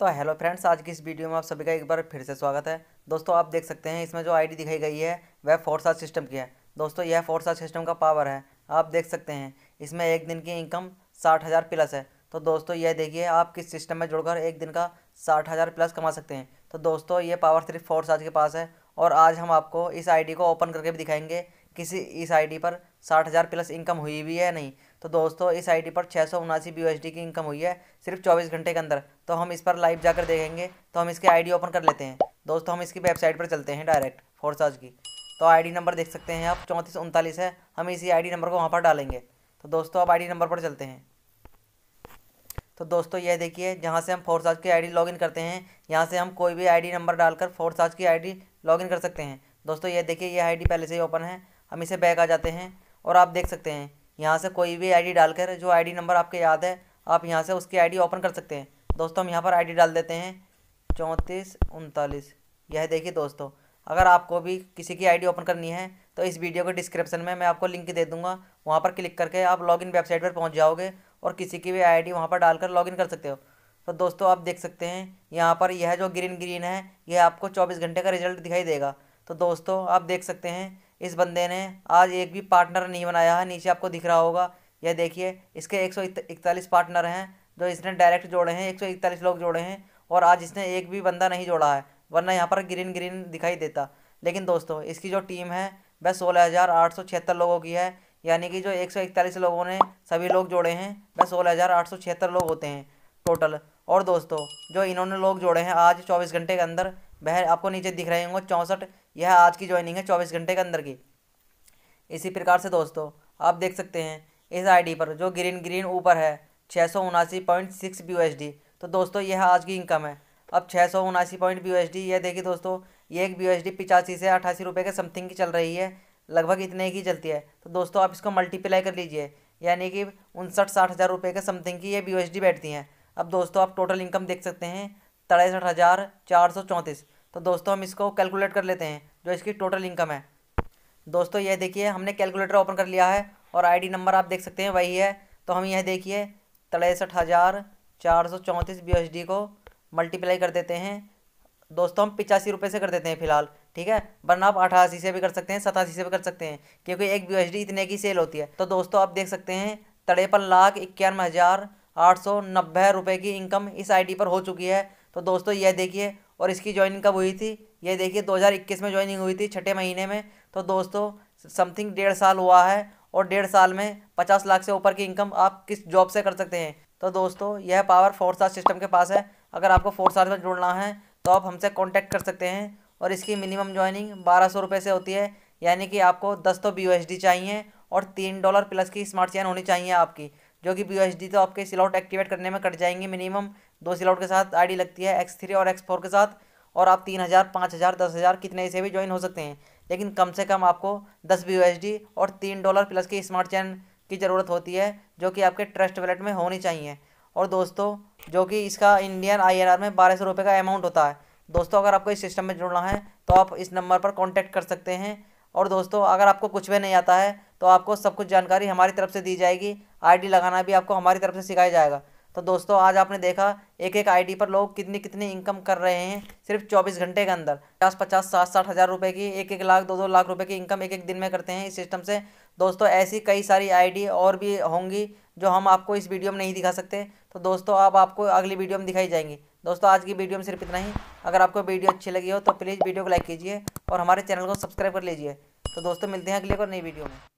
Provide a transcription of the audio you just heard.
तो hello friends आज की इस वीडियो में आप सभी का एक बार फिर से स्वागत है दोस्तों आप देख सकते हैं इसमें जो आईडी दिखाई गई है वह फोर स्टार सिस्टम की है दोस्तों यह फोर स्टार सिस्टम का पावर है आप देख सकते हैं इसमें एक दिन की इनकम साठ हज़ार प्लस है तो दोस्तों यह देखिए आप किस सिस्टम में जुड़कर एक दिन का साठ हज़ार प्लस कमा सकते हैं तो दोस्तों ये पावर सिर्फ फोर के पास है और आज हम आपको इस आईडी को ओपन करके भी दिखाएंगे किसी इस आईडी पर साठ हज़ार प्लस इनकम हुई भी है नहीं तो दोस्तों इस आईडी पर छः सौ उनासी बी की इनकम हुई है सिर्फ चौबीस घंटे के अंदर तो हम इस पर लाइव जाकर देखेंगे तो हम इसकी आईडी ओपन कर लेते हैं दोस्तों हम इसकी वेबसाइट पर चलते हैं डायरेक्ट फोरसाज की तो आईडी नंबर देख सकते हैं आप चौंतीस उनतालीस है हम इसी आईडी नंबर को वहाँ पर डालेंगे तो दोस्तों आप आईडी नंबर पर चलते हैं तो दोस्तों यह देखिए जहाँ से हम फोर्साज की आईडी लॉगिन करते हैं यहाँ से हम कोई भी आईडी नंबर डालकर फोर्साज की आईडी लॉगिन कर सकते हैं दोस्तों ये देखिए ये आईडी पहले से ही ओपन है हम इसे बैक आ जाते हैं और आप देख सकते हैं यहाँ से कोई भी आईडी डालकर जो आईडी नंबर आपके याद है आप यहाँ से उसकी आईडी ओपन कर सकते हैं दोस्तों हम यहाँ पर आईडी डाल देते हैं चौंतीस उनतालीस यह देखिए दोस्तों अगर आपको भी किसी की आईडी ओपन करनी है तो इस वीडियो के डिस्क्रिप्शन में मैं आपको लिंक दे दूँगा वहाँ पर क्लिक करके आप लॉगिन वेबसाइट पर पहुँच जाओगे और किसी की भी आईडी वहाँ पर डालकर लॉगिन कर सकते हो तो दोस्तों आप देख सकते हैं यहाँ पर यह जो ग्रीन ग्रीन है यह आपको चौबीस घंटे का रिजल्ट दिखाई देगा तो दोस्तों आप देख सकते हैं इस बंदे ने आज एक भी पार्टनर नहीं बनाया है नीचे आपको दिख रहा होगा यह देखिए इसके एक सौ इकतालीस पार्टनर हैं जो इसने डायरेक्ट जोड़े हैं एक सौ इकतालीस लोग जोड़े हैं और आज इसने एक भी बंदा नहीं जोड़ा है वरना यहाँ पर ग्रीन ग्रीन दिखाई देता लेकिन दोस्तों इसकी जो टीम है वह सोलह हज़ार आठ सौ छिहत्तर लोगों की है यानी कि जो एक सौ इकतालीस लोगों ने सभी लोग जोड़े हैं वह सोलह हज़ार आठ सौ छिहत्तर लोग होते हैं टोटल और दोस्तों जो इन्होंने लोग जोड़े हैं आज चौबीस घंटे के अंदर वह आपको नीचे दिख रहे होंगे चौंसठ यह आज की ज्वाइनिंग है चौबीस घंटे के अंदर की इसी प्रकार से दोस्तों आप देख सकते हैं इस आईडी पर जो ग्रीन ग्रीन ऊपर है छः सौ उनासी पॉइंट सिक्स बी तो दोस्तों यह आज की इनकम है अब छः सौ उनासी पॉइंट बी यह देखिए दोस्तों ये एक बी पिचासी से अठासी रुपये के समथिंग की चल रही है लगभग इतने की चलती है तो दोस्तों आप इसको मल्टीप्लाई कर लीजिए यानी कि उनसठ साठ हज़ार रुपये के समथिंग की ये बी बैठती हैं अब दोस्तों आप टोटल इनकम देख सकते हैं तिरसठ हज़ार चार सौ चौंतीस तो दोस्तों हम इसको कैलकुलेट कर लेते हैं जो इसकी टोटल इनकम है दोस्तों यह देखिए हमने कैलकुलेटर ओपन कर लिया है और आईडी नंबर आप देख सकते हैं वही है तो हम यह देखिए तिरसठ हज़ार चार सौ चौंतीस बी एच डी को मल्टीप्लाई कर देते हैं दोस्तों हम पिचासी रुपये से कर देते हैं फिलहाल ठीक है वरना आप अठासी से भी कर सकते हैं सतासी से भी कर सकते हैं क्योंकि एक बी इतने की सेल होती है तो दोस्तों आप देख सकते हैं तिरपन लाख इक्यानवे हज़ार आठ सौ नब्बे रुपये की इनकम इस आईडी पर हो चुकी है तो दोस्तों यह देखिए और इसकी ज्वाइनिंग कब हुई थी यह देखिए 2021 में ज्वाइनिंग हुई थी छठे महीने में तो दोस्तों समथिंग डेढ़ साल हुआ है और डेढ़ साल में पचास लाख से ऊपर की इनकम आप किस जॉब से कर सकते हैं तो दोस्तों यह पावर फोर स्टार सिस्टम के पास है अगर आपको फोर स्टार में जुड़ना है तो आप हमसे कॉन्टैक्ट कर सकते हैं और इसकी मिनिमम ज्वाइनिंग बारह सौ रुपये से होती है यानी कि आपको दस तो बी चाहिए और तीन डॉलर प्लस की स्मार्ट चैन होनी चाहिए आपकी जो कि पी तो आपके सिलआउट एक्टिवेट करने में कट जाएंगे मिनिमम दो सिलआउट के साथ आईडी लगती है एक्स थ्री और एक्स फोर के साथ और आप तीन हज़ार पाँच हज़ार दस हज़ार कितने से भी ज्वाइन हो सकते हैं लेकिन कम से कम आपको दस बी और तीन डॉलर प्लस की स्मार्ट चैन की ज़रूरत होती है जो कि आपके ट्रस्ट वैलेट में होनी चाहिए और दोस्तों जो कि इसका इंडियन आर में बारह सौ रुपये का अमाउंट होता है दोस्तों अगर आपको इस सिस्टम में जुड़ना है तो आप इस नंबर पर कॉन्टैक्ट कर सकते हैं और दोस्तों अगर आपको कुछ भी नहीं आता है तो आपको सब कुछ जानकारी हमारी तरफ से दी जाएगी आईडी लगाना भी आपको हमारी तरफ से सिखाया जाएगा तो दोस्तों आज आपने देखा एक एक आईडी पर लोग कितनी कितनी इनकम कर रहे हैं सिर्फ चौबीस घंटे के अंदर पचास पचास साठ साठ हज़ार रुपये की एक एक लाख दो दो लाख रुपए की इनकम एक एक दिन में करते हैं इस सिस्टम से दोस्तों ऐसी कई सारी आईडी और भी होंगी जो हम आपको इस वीडियो में नहीं दिखा सकते तो दोस्तों अब आपको अगली वीडियो में दिखाई जाएंगी दोस्तों आज की वीडियो में सिर्फ इतना ही अगर आपको वीडियो अच्छी लगी हो तो प्लीज़ वीडियो को लाइक कीजिए और हमारे चैनल को सब्सक्राइब कर लीजिए तो दोस्तों मिलते हैं अगले और नई वीडियो में